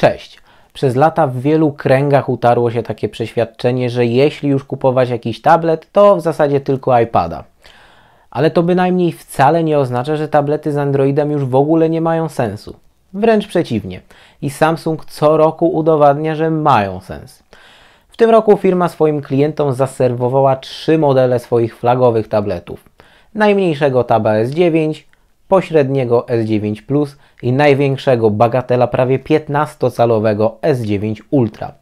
Cześć. Przez lata w wielu kręgach utarło się takie przeświadczenie, że jeśli już kupować jakiś tablet, to w zasadzie tylko iPada. Ale to bynajmniej wcale nie oznacza, że tablety z Androidem już w ogóle nie mają sensu. Wręcz przeciwnie. I Samsung co roku udowadnia, że mają sens. W tym roku firma swoim klientom zaserwowała trzy modele swoich flagowych tabletów. Najmniejszego Taba S9, pośredniego S9 Plus i największego bagatela prawie 15-calowego S9 Ultra.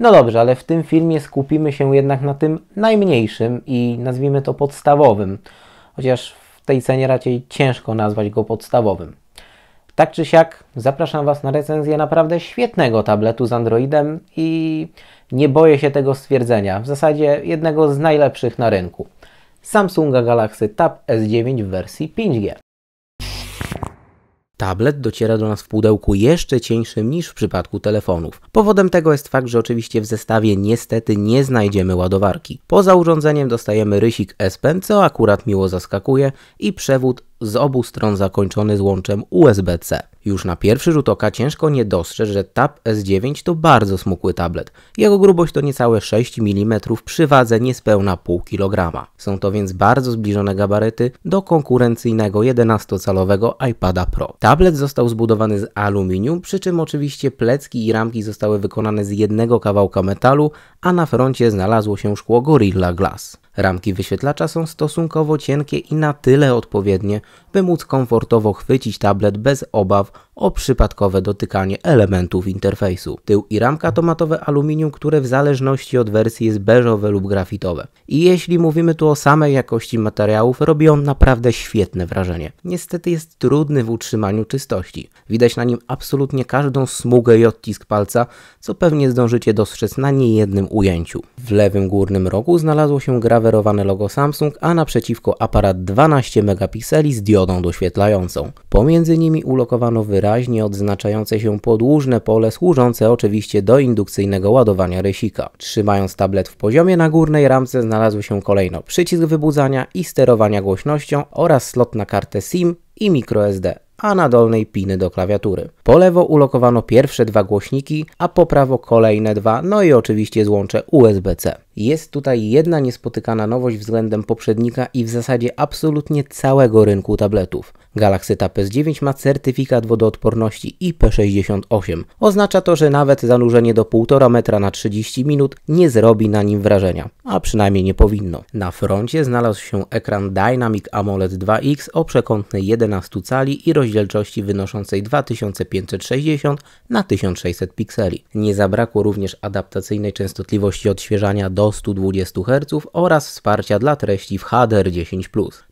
No dobrze, ale w tym filmie skupimy się jednak na tym najmniejszym i nazwijmy to podstawowym, chociaż w tej cenie raczej ciężko nazwać go podstawowym. Tak czy siak, zapraszam Was na recenzję naprawdę świetnego tabletu z Androidem i nie boję się tego stwierdzenia, w zasadzie jednego z najlepszych na rynku. Samsunga Galaxy Tab S9 w wersji 5G. Tablet dociera do nas w pudełku jeszcze cieńszym niż w przypadku telefonów. Powodem tego jest fakt, że oczywiście w zestawie niestety nie znajdziemy ładowarki. Poza urządzeniem dostajemy rysik S Pen, co akurat miło zaskakuje, i przewód z obu stron zakończony złączem USB-C. Już na pierwszy rzut oka ciężko nie dostrzec, że Tab S9 to bardzo smukły tablet. Jego grubość to niecałe 6 mm przy wadze niespełna pół kilograma. Są to więc bardzo zbliżone gabaryty do konkurencyjnego 11-calowego iPada Pro. Tablet został zbudowany z aluminium, przy czym oczywiście plecki i ramki zostały wykonane z jednego kawałka metalu, a na froncie znalazło się szkło Gorilla Glass. Ramki wyświetlacza są stosunkowo cienkie i na tyle odpowiednie, by móc komfortowo chwycić tablet bez obaw o przypadkowe dotykanie elementów interfejsu. Tył i ramka to matowe aluminium, które w zależności od wersji jest beżowe lub grafitowe. I jeśli mówimy tu o samej jakości materiałów, robi on naprawdę świetne wrażenie. Niestety jest trudny w utrzymaniu czystości. Widać na nim absolutnie każdą smugę i odcisk palca, co pewnie zdążycie dostrzec na niejednym ujęciu. W lewym górnym rogu znalazło się grawerowane logo Samsung, a naprzeciwko aparat 12 megapikseli z diodą doświetlającą. Pomiędzy nimi ulokowano wyraźnie odznaczające się podłużne pole służące oczywiście do indukcyjnego ładowania rysika. Trzymając tablet w poziomie na górnej ramce znalazły się kolejno przycisk wybudzania i sterowania głośnością oraz slot na kartę SIM i microSD, a na dolnej piny do klawiatury. Po lewo ulokowano pierwsze dwa głośniki, a po prawo kolejne dwa, no i oczywiście złącze USB-C. Jest tutaj jedna niespotykana nowość względem poprzednika i w zasadzie absolutnie całego rynku tabletów. Galaxy Tab S9 ma certyfikat wodoodporności IP68. Oznacza to, że nawet zanurzenie do 1,5 metra na 30 minut nie zrobi na nim wrażenia, a przynajmniej nie powinno. Na froncie znalazł się ekran Dynamic AMOLED 2X o przekątnej 11 cali i rozdzielczości wynoszącej 2500 560 na 1600 pikseli. Nie zabrakło również adaptacyjnej częstotliwości odświeżania do 120 Hz oraz wsparcia dla treści w HDR10+.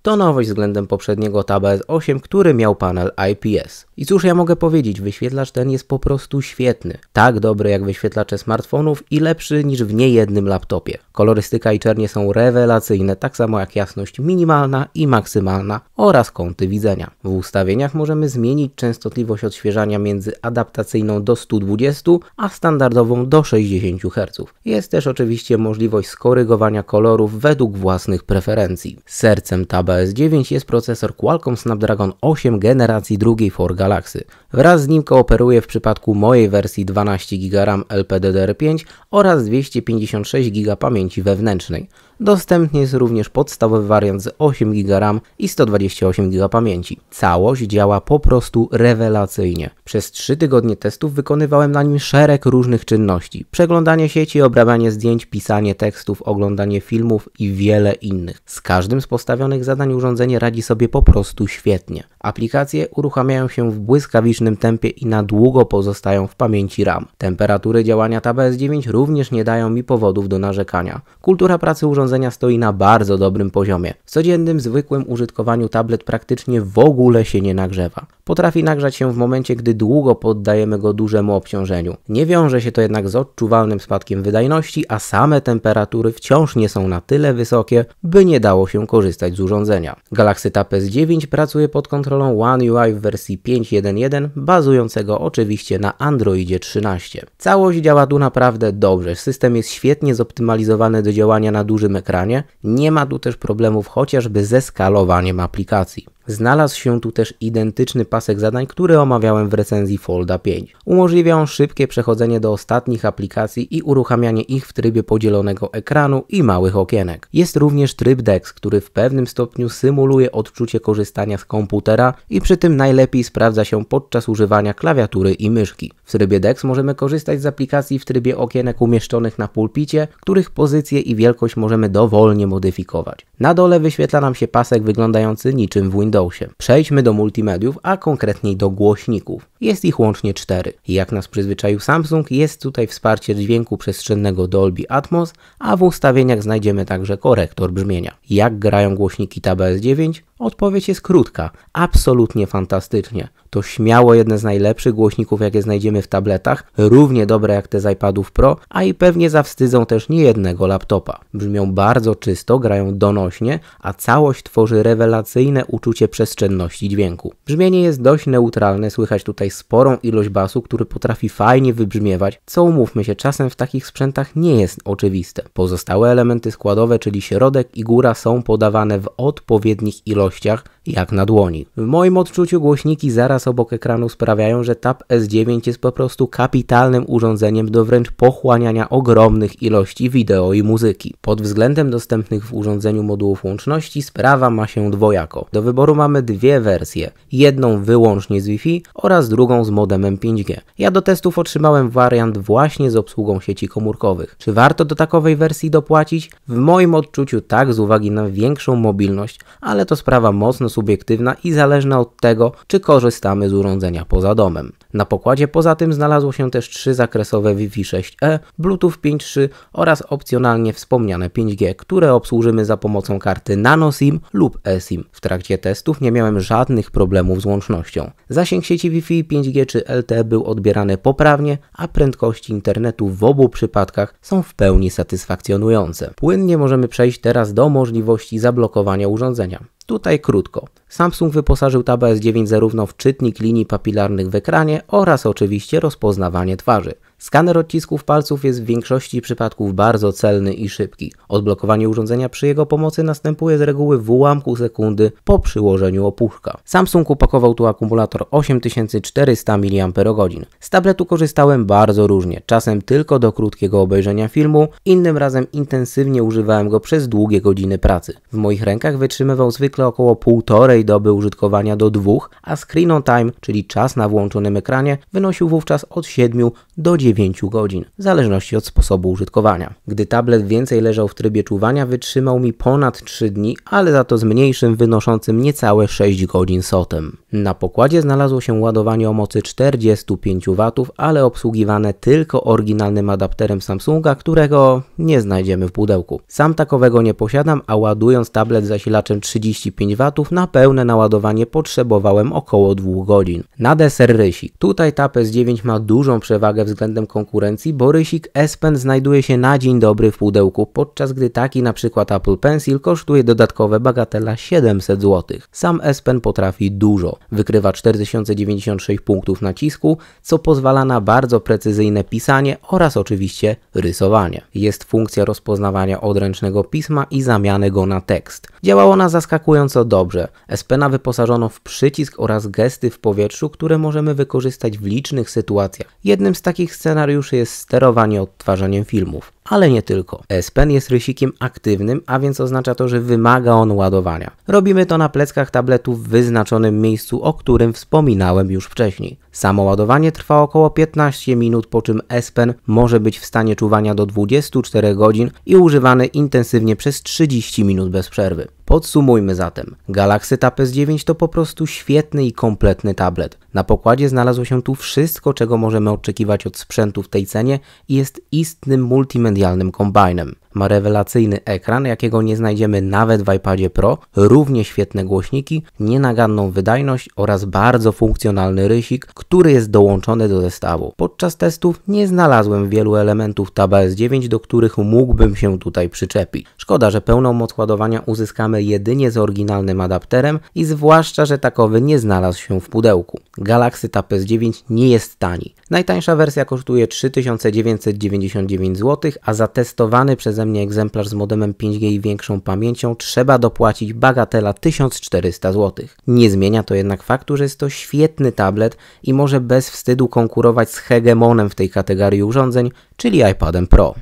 To nowość względem poprzedniego Tab S8, który miał panel IPS. I cóż ja mogę powiedzieć, wyświetlacz ten jest po prostu świetny. Tak dobry jak wyświetlacze smartfonów i lepszy niż w niejednym laptopie. Kolorystyka i czernie są rewelacyjne, tak samo jak jasność minimalna i maksymalna oraz kąty widzenia. W ustawieniach możemy zmienić częstotliwość odświeżania między adaptacyjną do 120, a standardową do 60 Hz. Jest też oczywiście możliwość skorygowania kolorów według własnych preferencji. Sercem Tab s 9 jest procesor Qualcomm Snapdragon 8 generacji drugiej for Galaxy. Wraz z nim kooperuje w przypadku mojej wersji 12 GB RAM LPDDR5 oraz 256 GB pamięci wewnętrznej. Dostępny jest również podstawowy wariant z 8 GB RAM i 128 GB pamięci. Całość działa po prostu rewelacyjnie. Przez 3 tygodnie testów wykonywałem na nim szereg różnych czynności. Przeglądanie sieci, obrabianie zdjęć, pisanie tekstów, oglądanie filmów i wiele innych. Z każdym z postawionych zadań urządzenie radzi sobie po prostu świetnie. Aplikacje uruchamiają się w błyskawicznym tempie i na długo pozostają w pamięci RAM. Temperatury działania tbs 9 również nie dają mi powodów do narzekania. Kultura pracy urządzenia urządzenia stoi na bardzo dobrym poziomie. W codziennym, zwykłym użytkowaniu tablet praktycznie w ogóle się nie nagrzewa. Potrafi nagrzać się w momencie, gdy długo poddajemy go dużemu obciążeniu. Nie wiąże się to jednak z odczuwalnym spadkiem wydajności, a same temperatury wciąż nie są na tyle wysokie, by nie dało się korzystać z urządzenia. Galaxy Tab S9 pracuje pod kontrolą One UI w wersji 5.1.1, bazującego oczywiście na Androidzie 13. Całość działa tu naprawdę dobrze, system jest świetnie zoptymalizowany do działania na dużym ekranie. Nie ma tu też problemów chociażby ze skalowaniem aplikacji. Znalazł się tu też identyczny pasek zadań, który omawiałem w recenzji Folda 5. Umożliwia on szybkie przechodzenie do ostatnich aplikacji i uruchamianie ich w trybie podzielonego ekranu i małych okienek. Jest również tryb DEX, który w pewnym stopniu symuluje odczucie korzystania z komputera i przy tym najlepiej sprawdza się podczas używania klawiatury i myszki. W trybie DEX możemy korzystać z aplikacji w trybie okienek umieszczonych na pulpicie, których pozycję i wielkość możemy dowolnie modyfikować. Na dole wyświetla nam się pasek wyglądający niczym w Windows Windowsie. Przejdźmy do multimediów, a konkretniej do głośników. Jest ich łącznie cztery. Jak nas przyzwyczaił Samsung, jest tutaj wsparcie dźwięku przestrzennego Dolby Atmos, a w ustawieniach znajdziemy także korektor brzmienia. Jak grają głośniki Tab S9? Odpowiedź jest krótka. Absolutnie fantastycznie. To śmiało jedne z najlepszych głośników, jakie znajdziemy w tabletach, równie dobre jak te z iPadów Pro, a i pewnie zawstydzą też niejednego laptopa. Brzmią bardzo czysto, grają donośnie, a całość tworzy rewelacyjne uczucie poczucie przestrzenności dźwięku. Brzmienie jest dość neutralne, słychać tutaj sporą ilość basu, który potrafi fajnie wybrzmiewać, co umówmy się, czasem w takich sprzętach nie jest oczywiste. Pozostałe elementy składowe, czyli środek i góra są podawane w odpowiednich ilościach, jak na dłoni. W moim odczuciu głośniki zaraz obok ekranu sprawiają, że Tab S9 jest po prostu kapitalnym urządzeniem do wręcz pochłaniania ogromnych ilości wideo i muzyki. Pod względem dostępnych w urządzeniu modułów łączności sprawa ma się dwojako. Do wyboru mamy dwie wersje. Jedną wyłącznie z Wi-Fi oraz drugą z modemem 5G. Ja do testów otrzymałem wariant właśnie z obsługą sieci komórkowych. Czy warto do takowej wersji dopłacić? W moim odczuciu tak z uwagi na większą mobilność, ale to sprawa mocno subiektywna i zależna od tego, czy korzystamy z urządzenia poza domem. Na pokładzie poza tym znalazło się też trzy zakresowe Wi-Fi 6E, Bluetooth 5.3 oraz opcjonalnie wspomniane 5G, które obsłużymy za pomocą karty nanoSIM lub eSIM. W trakcie testów nie miałem żadnych problemów z łącznością. Zasięg sieci Wi-Fi 5G czy LTE był odbierany poprawnie, a prędkości internetu w obu przypadkach są w pełni satysfakcjonujące. Płynnie możemy przejść teraz do możliwości zablokowania urządzenia. Tutaj krótko. Samsung wyposażył Tab S9 zarówno w czytnik linii papilarnych w ekranie oraz oczywiście rozpoznawanie twarzy. Skaner odcisków palców jest w większości przypadków bardzo celny i szybki. Odblokowanie urządzenia przy jego pomocy następuje z reguły w ułamku sekundy po przyłożeniu opuszka. Samsung upakował tu akumulator 8400 mAh. Z tabletu korzystałem bardzo różnie, czasem tylko do krótkiego obejrzenia filmu, innym razem intensywnie używałem go przez długie godziny pracy. W moich rękach wytrzymywał zwykle około półtorej doby użytkowania do dwóch, a screen on time, czyli czas na włączonym ekranie, wynosił wówczas od 7 do 9 9 godzin, w zależności od sposobu użytkowania. Gdy tablet więcej leżał w trybie czuwania, wytrzymał mi ponad 3 dni, ale za to z mniejszym, wynoszącym niecałe 6 godzin sotem. Na pokładzie znalazło się ładowanie o mocy 45 W, ale obsługiwane tylko oryginalnym adapterem Samsunga, którego nie znajdziemy w pudełku. Sam takowego nie posiadam, a ładując tablet zasilaczem 35 W na pełne naładowanie potrzebowałem około 2 godzin. Na deser rysi. Tutaj tapes 9 ma dużą przewagę względem względem konkurencji, bo rysik S Pen znajduje się na dzień dobry w pudełku, podczas gdy taki na przykład Apple Pencil kosztuje dodatkowe bagatela 700 zł. Sam S Pen potrafi dużo. Wykrywa 4096 punktów nacisku, co pozwala na bardzo precyzyjne pisanie oraz oczywiście rysowanie. Jest funkcja rozpoznawania odręcznego pisma i zamiany go na tekst. Działa ona zaskakująco dobrze. S Pena wyposażono w przycisk oraz gesty w powietrzu, które możemy wykorzystać w licznych sytuacjach. Jednym z takich scen scenariuszy jest sterowanie odtwarzaniem filmów ale nie tylko. S Pen jest rysikiem aktywnym, a więc oznacza to, że wymaga on ładowania. Robimy to na pleckach tabletu w wyznaczonym miejscu, o którym wspominałem już wcześniej. Samo ładowanie trwa około 15 minut, po czym S Pen może być w stanie czuwania do 24 godzin i używany intensywnie przez 30 minut bez przerwy. Podsumujmy zatem. Galaxy Tab S9 to po prostu świetny i kompletny tablet. Na pokładzie znalazło się tu wszystko, czego możemy oczekiwać od sprzętu w tej cenie i jest istnym multimedia medialnym kombajnem. Ma rewelacyjny ekran, jakiego nie znajdziemy nawet w iPadzie Pro, równie świetne głośniki, nienaganną wydajność oraz bardzo funkcjonalny rysik, który jest dołączony do zestawu. Podczas testów nie znalazłem wielu elementów s 9, do których mógłbym się tutaj przyczepić. Szkoda, że pełną moc ładowania uzyskamy jedynie z oryginalnym adapterem i zwłaszcza, że takowy nie znalazł się w pudełku. Galaxy Tab S9 nie jest tani. Najtańsza wersja kosztuje 3999 zł, a zatestowany przeze mnie egzemplarz z modemem 5G i większą pamięcią, trzeba dopłacić bagatela 1400 zł. Nie zmienia to jednak faktu, że jest to świetny tablet i może bez wstydu konkurować z hegemonem w tej kategorii urządzeń, czyli iPadem Pro.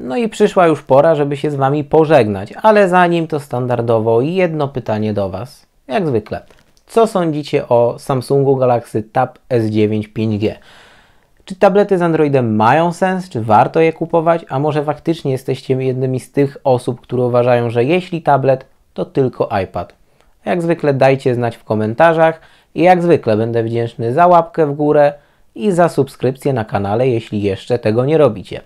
No i przyszła już pora, żeby się z Wami pożegnać, ale zanim to standardowo jedno pytanie do Was. Jak zwykle, co sądzicie o Samsungu Galaxy Tab S9 5G? czy tablety z Androidem mają sens, czy warto je kupować, a może faktycznie jesteście jednymi z tych osób, które uważają, że jeśli tablet, to tylko iPad. Jak zwykle dajcie znać w komentarzach i jak zwykle będę wdzięczny za łapkę w górę i za subskrypcję na kanale, jeśli jeszcze tego nie robicie.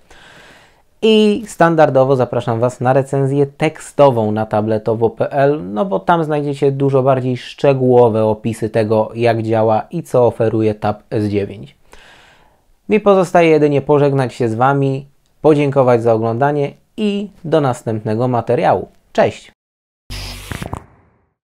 I standardowo zapraszam Was na recenzję tekstową na tabletowo.pl, no bo tam znajdziecie dużo bardziej szczegółowe opisy tego, jak działa i co oferuje Tab S9. Mi pozostaje jedynie pożegnać się z Wami, podziękować za oglądanie i do następnego materiału. Cześć!